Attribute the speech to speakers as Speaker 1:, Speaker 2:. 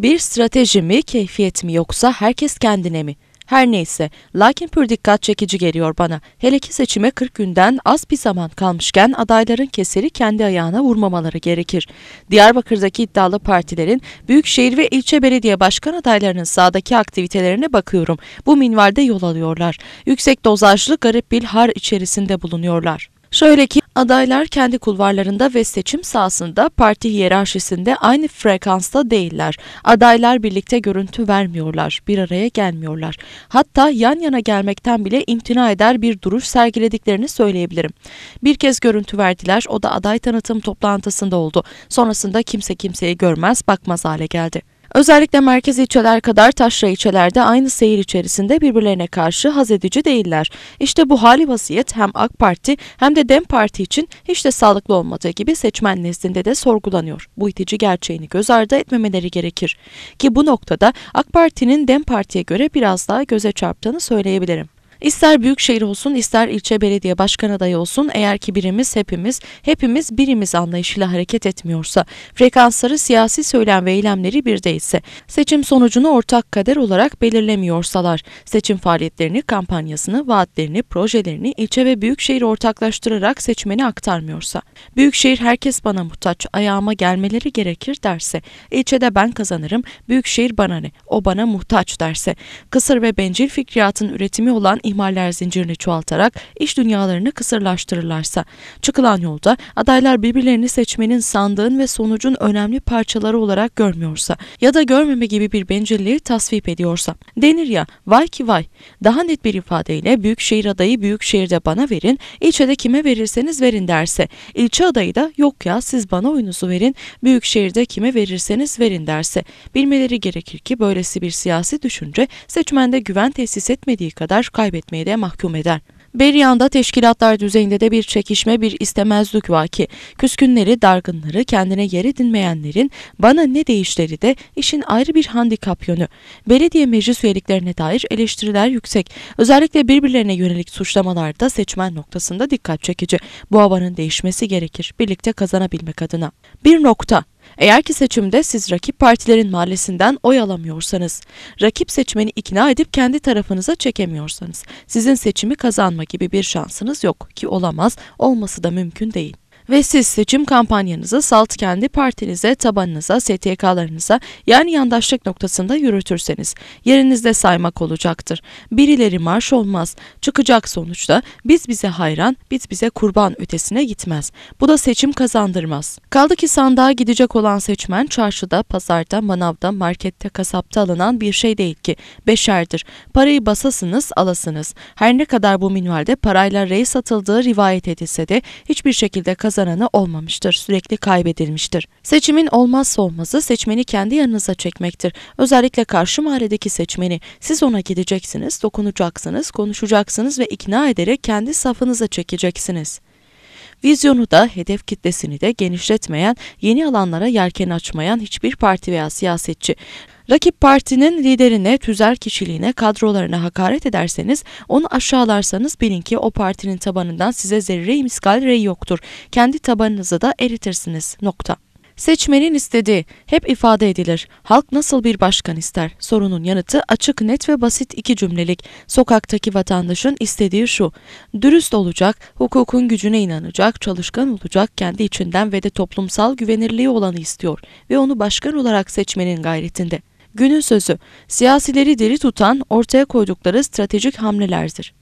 Speaker 1: Bir strateji mi, keyfiyet mi yoksa herkes kendine mi? Her neyse, lakin pür dikkat çekici geliyor bana. Hele ki seçime 40 günden az bir zaman kalmışken adayların keseri kendi ayağına vurmamaları gerekir. Diyarbakır'daki iddialı partilerin büyükşehir ve ilçe belediye başkan adaylarının sahadaki aktivitelerine bakıyorum. Bu minvalde yol alıyorlar. Yüksek dozajlı garip bir har içerisinde bulunuyorlar. Şöyle ki adaylar kendi kulvarlarında ve seçim sahasında parti hiyerarşisinde aynı frekansta değiller. Adaylar birlikte görüntü vermiyorlar, bir araya gelmiyorlar. Hatta yan yana gelmekten bile imtina eder bir duruş sergilediklerini söyleyebilirim. Bir kez görüntü verdiler, o da aday tanıtım toplantısında oldu. Sonrasında kimse kimseyi görmez, bakmaz hale geldi. Özellikle merkez ilçeler kadar taşra ilçelerde aynı seyir içerisinde birbirlerine karşı haz edici değiller. İşte bu hali vasiyet hem AK Parti hem de DEM Parti için hiç de sağlıklı olmadığı gibi seçmen nezdinde de sorgulanıyor. Bu itici gerçeğini göz ardı etmemeleri gerekir. Ki bu noktada AK Parti'nin DEM Parti'ye göre biraz daha göze çarptığını söyleyebilirim. İster büyük şehir olsun ister ilçe belediye başkan adayı olsun eğer ki birimiz hepimiz, hepimiz birimiz anlayışıyla hareket etmiyorsa, frekansları siyasi söylem ve eylemleri bir değilse, seçim sonucunu ortak kader olarak belirlemiyorsalar, seçim faaliyetlerini, kampanyasını, vaatlerini, projelerini ilçe ve büyük şehir ortaklaştırarak seçmeni aktarmıyorsa, büyük şehir herkes bana muhtaç, ayağıma gelmeleri gerekir derse, ilçede ben kazanırım, büyük şehir bana ne, o bana muhtaç derse, kısır ve bencil fikriyatın üretimi olan ihmaller zincirini çoğaltarak iş dünyalarını kısırlaştırırlarsa, çıkılan yolda adaylar birbirlerini seçmenin sandığın ve sonucun önemli parçaları olarak görmüyorsa ya da görmeme gibi bir bencilliği tasvip ediyorsa. Denir ya, vay ki vay. Daha net bir ifadeyle büyükşehir adayı büyükşehirde bana verin, ilçede kime verirseniz verin derse, ilçe adayı da yok ya siz bana oyunuzu verin, büyükşehirde kime verirseniz verin derse, bilmeleri gerekir ki böylesi bir siyasi düşünce seçmende güven tesis etmediği kadar kaybedilir etmeye de mahkum eder. Beryan'da teşkilatlar düzeyinde de bir çekişme, bir istemezlik vaki. Küskünleri, dargınları, kendine yer edinmeyenlerin bana ne değişleri de işin ayrı bir handikap yönü. Belediye meclis üyeliklerine dair eleştiriler yüksek. Özellikle birbirlerine yönelik suçlamalar da seçmen noktasında dikkat çekici. Bu havanın değişmesi gerekir birlikte kazanabilmek adına. Bir nokta eğer ki seçimde siz rakip partilerin mahallesinden oy alamıyorsanız, rakip seçmeni ikna edip kendi tarafınıza çekemiyorsanız, sizin seçimi kazanma gibi bir şansınız yok ki olamaz, olması da mümkün değil. Ve siz seçim kampanyanızı salt kendi partinize, tabanınıza, STK'larınıza yani yandaşlık noktasında yürütürseniz yerinizde saymak olacaktır. Birileri marş olmaz. Çıkacak sonuçta biz bize hayran, biz bize kurban ötesine gitmez. Bu da seçim kazandırmaz. Kaldı ki sandığa gidecek olan seçmen çarşıda, pazarda, manavda, markette, kasapta alınan bir şey değil ki. Beşerdir. Parayı basasınız, alasınız. Her ne kadar bu minvalde parayla rey satıldığı rivayet edilse de hiçbir şekilde kazanılmaz kazananı olmamıştır, sürekli kaybedilmiştir. Seçimin olmazsa olmazı seçmeni kendi yanınıza çekmektir. Özellikle karşı mahalledeki seçmeni. Siz ona gideceksiniz, dokunacaksınız, konuşacaksınız ve ikna ederek kendi safınıza çekeceksiniz. Vizyonu da hedef kitlesini de genişletmeyen, yeni alanlara yelken açmayan hiçbir parti veya siyasetçi Rakip partinin liderine, tüzel kişiliğine, kadrolarına hakaret ederseniz, onu aşağılarsanız bilin ki o partinin tabanından size zerre miskal rey yoktur. Kendi tabanınızı da eritirsiniz. Nokta. Seçmenin istediği hep ifade edilir. Halk nasıl bir başkan ister? Sorunun yanıtı açık, net ve basit iki cümlelik. Sokaktaki vatandaşın istediği şu. Dürüst olacak, hukukun gücüne inanacak, çalışkan olacak, kendi içinden ve de toplumsal güvenirliği olanı istiyor ve onu başkan olarak seçmenin gayretinde. Günün sözü, siyasileri deli tutan, ortaya koydukları stratejik hamlelerdir.